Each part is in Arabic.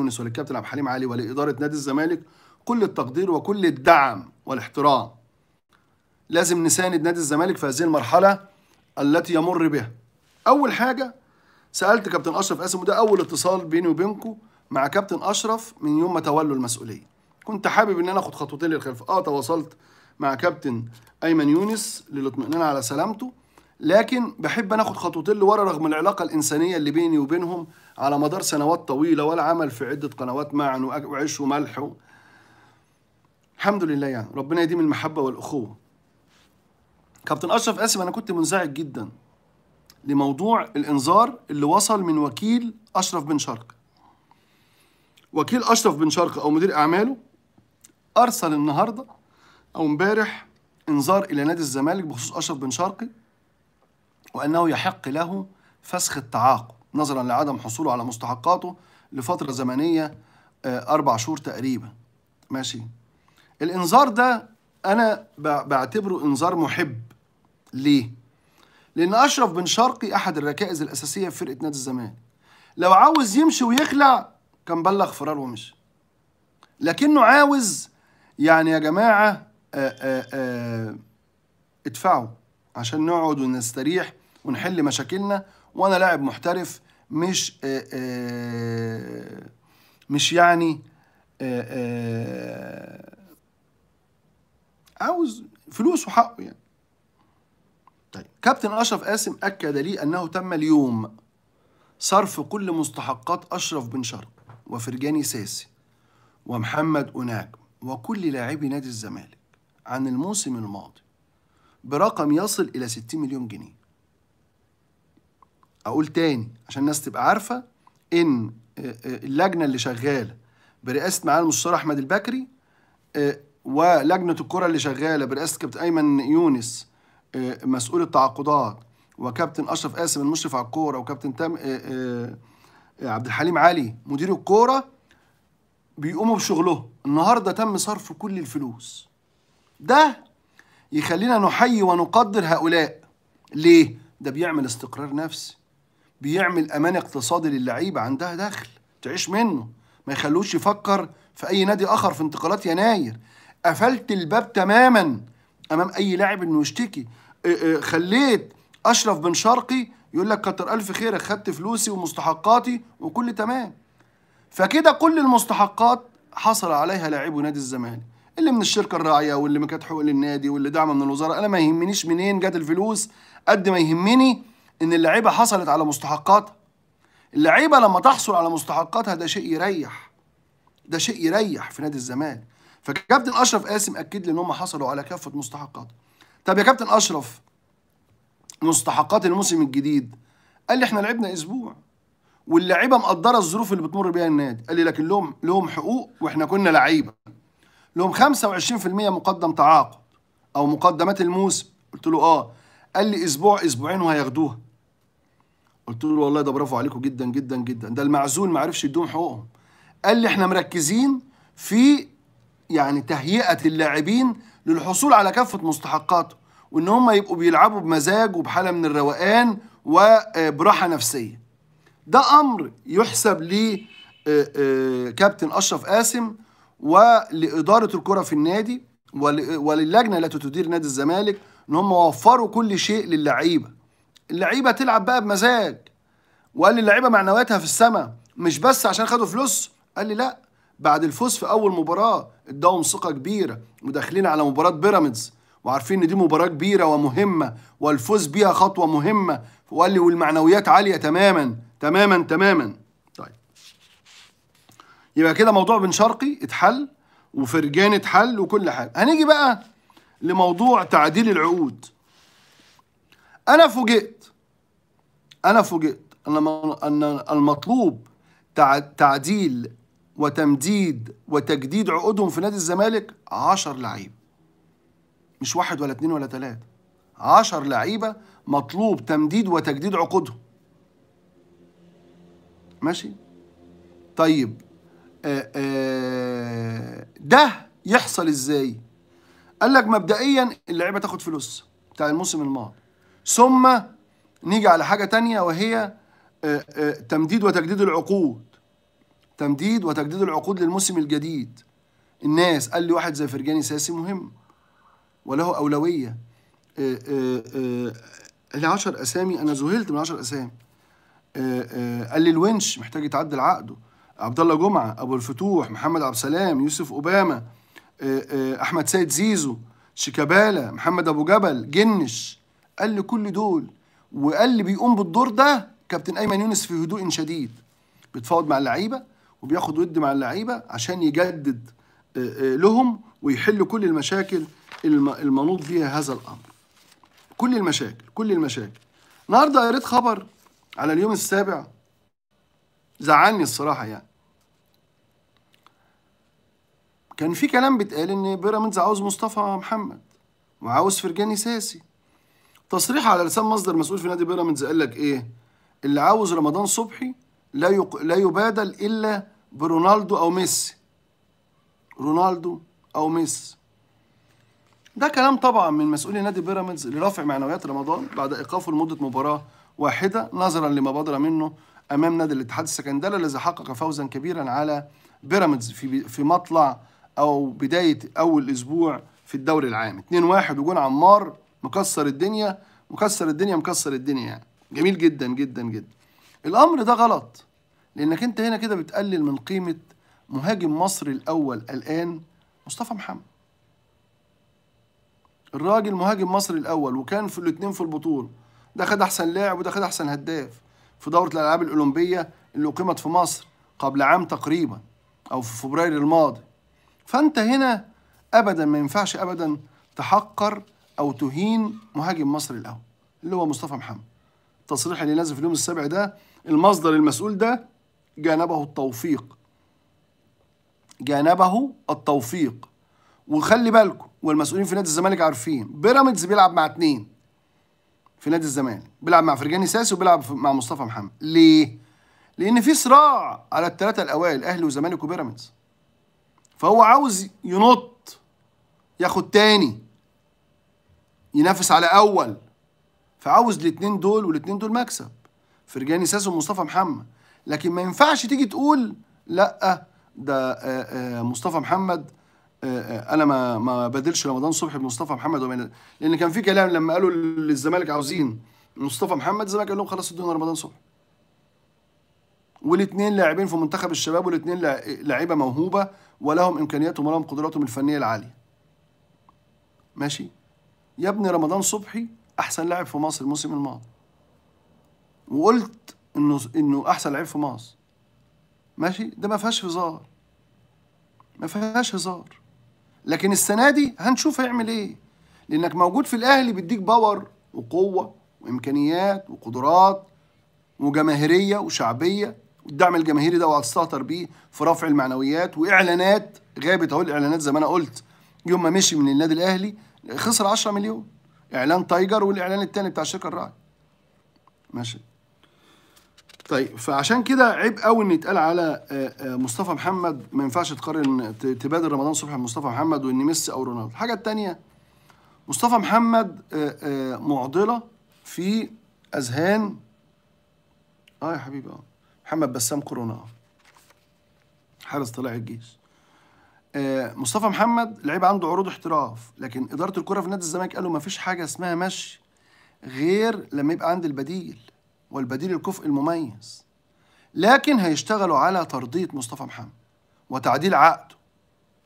يونس وللكابتن عبد الحليم علي ولاداره نادي الزمالك كل التقدير وكل الدعم والاحترام. لازم نساند نادي الزمالك في هذه المرحله التي يمر بها. اول حاجه سالت كابتن اشرف قاسم وده اول اتصال بيني وبينكم مع كابتن اشرف من يوم ما تولوا المسؤوليه. كنت حابب ان انا اخد خطوتين للخلف، اه تواصلت مع كابتن ايمن يونس للاطمئنان على سلامته لكن بحب انا اخد خطوتين لورا رغم العلاقه الانسانيه اللي بيني وبينهم على مدار سنوات طويله والعمل في عده قنوات معا وعيش وملح و... الحمد لله يعني ربنا يديم المحبه والاخوه كابتن اشرف آسف انا كنت منزعج جدا لموضوع الانذار اللي وصل من وكيل اشرف بن شرق وكيل اشرف بن شرق او مدير اعماله ارسل النهارده او امبارح انذار الى نادي الزمالك بخصوص اشرف بن شرقي وأنه يحق له فسخ التعاقد نظرا لعدم حصوله على مستحقاته لفترة زمنية آه، أربع شهور تقريبا ماشي الإنذار ده أنا بعتبره إنذار محب ليه؟ لأن أشرف بن شرقي أحد الركائز الأساسية في فرقة نادي الزمالك لو عاوز يمشي ويخلع كان بلغ فرار ومشي لكنه عاوز يعني يا جماعة آآ آه، آآ آه، ادفعوا عشان نقعد ونستريح ونحل مشاكلنا وانا لاعب محترف مش آه، آه، مش يعني آه، عاوز فلوس وحقه يعني طيب كابتن اشرف قاسم اكد لي انه تم اليوم صرف كل مستحقات اشرف بن شرق وفرجاني ساسي ومحمد أناجم وكل لاعبي نادي الزمالك عن الموسم الماضي برقم يصل إلى 60 مليون جنيه اقول تاني عشان الناس تبقى عارفه ان آه، آه، اللجنه اللي شغاله برئاسه معالي المستشار احمد البكري آه، ولجنه الكره اللي شغاله برئاسه كابتن ايمن يونس مسؤول التعاقدات وكابتن اشرف قاسم المشرف على الكوره وكابتن تام عبد الحليم علي مدير الكوره بيقوموا بشغلهم النهارده تم صرف كل الفلوس ده يخلينا نحيي ونقدر هؤلاء ليه ده بيعمل استقرار نفسي بيعمل امان اقتصادي للعيبه عندها دخل تعيش منه ما يخلوش يفكر في اي نادي اخر في انتقالات يناير قفلت الباب تماما امام اي لاعب انه يشتكي خليت اشرف بن شرقي يقول لك كتر الف خيرك خدت فلوسي ومستحقاتي وكل تمام فكده كل المستحقات حصل عليها لاعبو نادي الزمالك اللي من الشركه الراعيه واللي ما كانت حقوق للنادي واللي دعم من الوزاره انا ما يهمنيش منين جت الفلوس قد ما يهمني ان اللعيبه حصلت على مستحقاتها اللعيبه لما تحصل على مستحقاتها ده شيء يريح ده شيء يريح في نادي الزمالك فكابتن اشرف قاسم اكد لي ان هم حصلوا على كافه مستحقاتهم طب يا كابتن اشرف مستحقات الموسم الجديد قال لي احنا لعبنا اسبوع واللعيبه مقدره الظروف اللي بتمر بيها النادي قال لي لكن لهم لهم حقوق واحنا كنا لعيبه لهم 25% مقدم تعاقد او مقدمات الموسم قلت له اه قال لي اسبوع اسبوعين وهياخدوها قلت له والله ده برافو عليكم جدا جدا جدا ده المعزول ما عرفش يدوم حقوقهم قال لي احنا مركزين في يعني تهيئه اللاعبين للحصول على كافه مستحقاته وان هم يبقوا بيلعبوا بمزاج وبحاله من الروقان وبراحه نفسيه ده امر يحسب ل آه، آه، كابتن اشرف قاسم ولاداره الكره في النادي وللجنه التي تدير نادي الزمالك ان هم وفروا كل شيء للعيبه اللعيبه تلعب بقى بمزاج وقال لي اللعيبه معنوياتها في السماء مش بس عشان خدوا فلوس قال لي لا بعد الفوز في اول مباراه اداهم ثقه كبيره وداخلين على مباراه بيراميدز وعارفين ان دي مباراه كبيره ومهمه والفوز بيها خطوه مهمه وقال لي والمعنويات عاليه تماما تماما تماما طيب يبقى كده موضوع بن شرقي اتحل وفرجان اتحل وكل حاجه هنيجي بقى لموضوع تعديل العقود أنا فوجئت أنا فوجئت أن المطلوب تعديل وتمديد وتجديد عقودهم في نادي الزمالك 10 لعيب مش واحد ولا اتنين ولا تلاتة 10 لعيبة مطلوب تمديد وتجديد عقودهم ماشي طيب آه، آه، ده يحصل ازاي قال لك مبدئيا اللعيبه تاخد فلوس بتاع الموسم الماضي ثم نيجي على حاجة تانية وهي آه، آه، تمديد وتجديد العقود تمديد وتجديد العقود للموسم الجديد الناس قال لي واحد زي فرجاني ساسي مهم وله أولوية آه، العشر أسامي أنا ذهلت من عشر أسامي قال لي الونش محتاج يتعدل عقده عبد الله جمعة أبو الفتوح محمد عبد السلام يوسف أوباما أحمد سيد زيزو شيكابالا محمد أبو جبل جنش قال لي كل دول وقال لي بيقوم بالدور ده كابتن ايمن يونس في هدوء شديد بيتفاوض مع اللعيبه وبياخد ود مع اللعيبه عشان يجدد آه، آه، لهم ويحل كل المشاكل المنوط فيها هذا الامر كل المشاكل كل المشاكل النهارده قريت خبر على اليوم السابع زعلني الصراحه يعني كان في كلام بيتقال ان بيراميدز عاوز مصطفى محمد وعاوز فرجاني ساسي تصريح على لسان مصدر مسؤول في نادي بيراميدز قال لك ايه اللي عاوز رمضان صبحي لا يق... لا يبادل الا برونالدو او ميسي رونالدو او ميسي ده كلام طبعا من مسؤولي نادي بيراميدز لرفع معنويات رمضان بعد ايقافه لمده مباراه واحده نظرا لما بدر منه امام نادي الاتحاد السكندري الذي حقق فوزا كبيرا على بيراميدز في في مطلع او بدايه اول اسبوع في الدوري العام 2-1 وجون عمار مكسر الدنيا مكسر الدنيا مكسر الدنيا يعني جميل جدا جدا جدا الامر ده غلط لانك انت هنا كده بتقلل من قيمه مهاجم مصر الاول الان مصطفى محمد الراجل مهاجم مصر الاول وكان في الاثنين في البطوله ده خد احسن لاعب وده خد احسن هداف في دوره الالعاب الاولمبيه اللي اقيمت في مصر قبل عام تقريبا او في فبراير الماضي فانت هنا ابدا ما ينفعش ابدا تحقر او تهين مهاجم مصري الاول اللي هو مصطفى محمد التصريح اللي نازل في اليوم السابع ده المصدر المسؤول ده جانبه التوفيق جانبه التوفيق وخلي بالكم والمسؤولين في نادي الزمالك عارفين بيراميدز بيلعب مع اتنين في نادي الزمالك بيلعب مع فرجاني ساسي وبيلعب مع مصطفى محمد ليه لان في صراع على الثلاثه الاوائل اهلي وزمالك وبيراميدز فهو عاوز ينط ياخد تاني ينافس على اول فعاوز الاثنين دول والاثنين دول مكسب فرجاني ساسو ومصطفى محمد لكن ما ينفعش تيجي تقول لا آه، ده آه، آه، مصطفى محمد انا ما ما بدلش رمضان صبحي بمصطفى محمد وبين لان كان في كلام لما قالوا للزمالك عاوزين مصطفى محمد الزمالك قال لهم خلاص ادونا رمضان صبحي والاثنين لاعبين في منتخب الشباب والاثنين لعيبه موهوبه ولهم امكانياتهم ولهم قدراتهم الفنيه العاليه ماشي يا ابني رمضان صبحي احسن لاعب في مصر الموسم الماضي وقلت انه انه احسن لاعب في مصر ماشي ده ما فيهاش هزار ما فيهاش هزار لكن السنه دي هنشوف هيعمل ايه لانك موجود في الاهلي بيديك باور وقوه وامكانيات وقدرات وجماهيريه وشعبيه والدعم الجماهيري ده وهتستهتر بيه في رفع المعنويات واعلانات غابت اهو الاعلانات زي ما انا قلت يوم ما مشي من النادي الاهلي خسر 10 مليون اعلان تايجر والاعلان الثاني بتاع الشركه الراعي ماشي طيب فعشان كده عيب قوي ان يتقال على آه، آه، مصطفى محمد ما ينفعش تقارن تبادل رمضان صبحي بمصطفى محمد وان ميسي او رونالدو الحاجه الثانيه مصطفى محمد آه، معضله في اذهان اه يا حبيبي اه محمد بسام كورونا حارس طلائع الجيش آه، مصطفى محمد لعيب عنده عروض احتراف لكن اداره الكره في نادي الزمالك قالوا ما فيش حاجه اسمها مشي غير لما يبقى عند البديل والبديل الكفء المميز لكن هيشتغلوا على ترضيه مصطفى محمد وتعديل عقده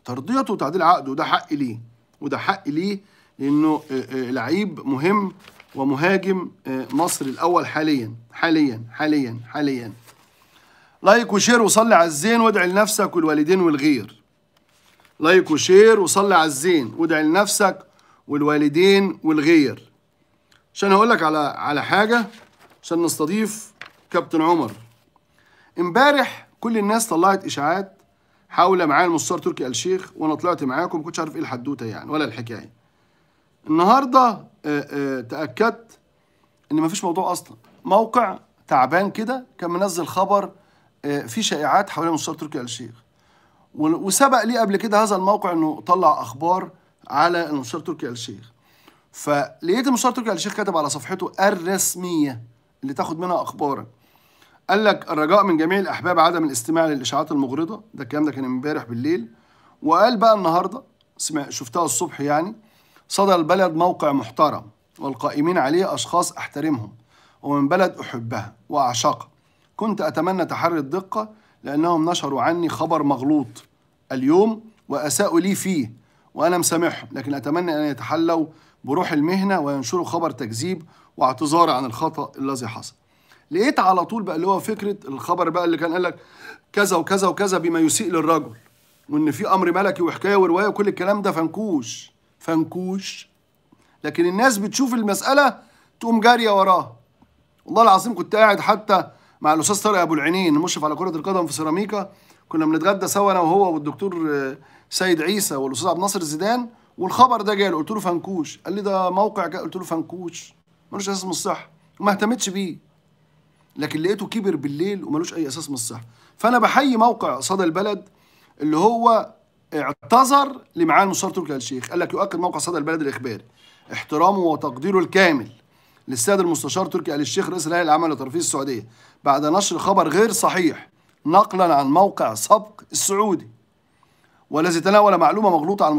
ترضيته وتعديل عقده ده حق ليه وده حق ليه لانه آه، آه، لعيب مهم ومهاجم مصر الاول حاليا حاليا حاليا حاليا لايك وشير وصلي على الزين وادعي لنفسك والوالدين والغير لايك وشير وصلي على الزين وادعي لنفسك والوالدين والغير عشان هقول لك على على حاجه عشان نستضيف كابتن عمر امبارح كل الناس طلعت اشاعات حول معايا المستشار تركي الشيخ وانا طلعت معاكم ما كنتش عارف ايه الحدوته يعني ولا الحكايه النهارده آه، آه، تاكدت ان مفيش موضوع اصلا موقع تعبان كده كان منزل خبر آه، في شائعات حول المستشار تركي الشيخ وسبق لي قبل كده هذا الموقع انه طلع اخبار على المستشار تركي آل الشيخ فلقيت المستشار تركي آل الشيخ كاتب على صفحته الرسميه اللي تاخد منها اخبارك قال لك الرجاء من جميع الاحباب عدم الاستماع للاشاعات المغرضه ده الكلام ده كان امبارح بالليل وقال بقى النهارده سمع شفتها الصبح يعني صدى البلد موقع محترم والقائمين عليه اشخاص احترمهم ومن بلد احبها واعشقها كنت اتمنى تحري الدقه لأنهم نشروا عني خبر مغلوط اليوم وأساءوا لي فيه وأنا مسامحهم لكن أتمنى أن يتحلوا بروح المهنة وينشروا خبر تكذيب واعتذار عن الخطأ الذي حصل لقيت على طول بقى اللي هو فكرة الخبر بقى اللي كان قال لك كذا وكذا وكذا بما يسيء للرجل وإن في أمر ملكي وحكاية ورواية وكل الكلام ده فنكوش فنكوش لكن الناس بتشوف المسألة تقوم جارية وراها والله العظيم كنت قاعد حتى مع الاستاذ طارق ابو العينين المشرف على كره القدم في سيراميكا كنا بنتغدى سوا انا وهو والدكتور آه، سيد عيسى والاستاذ عبد الناصر زيدان والخبر ده جاله قلت له فنكوش قال لي ده موقع جاء قلت له فنكوش ملوش اساس من الصحه وما اهتمتش بيه لكن لقيته كبر بالليل وملوش اي اساس من الصحه فانا بحيي موقع صدى البلد اللي هو اعتذر لمعالي المستشار تركي الشيخ قال لك يؤكد موقع صدى البلد الاخباري احترامه وتقديره الكامل للسيد المستشار تركي آل الشيخ رئيس الهيئة العامة لترفيه السعودية بعد نشر خبر غير صحيح نقلا عن موقع سبق السعودي والذي تناول معلومة مغلوطة عن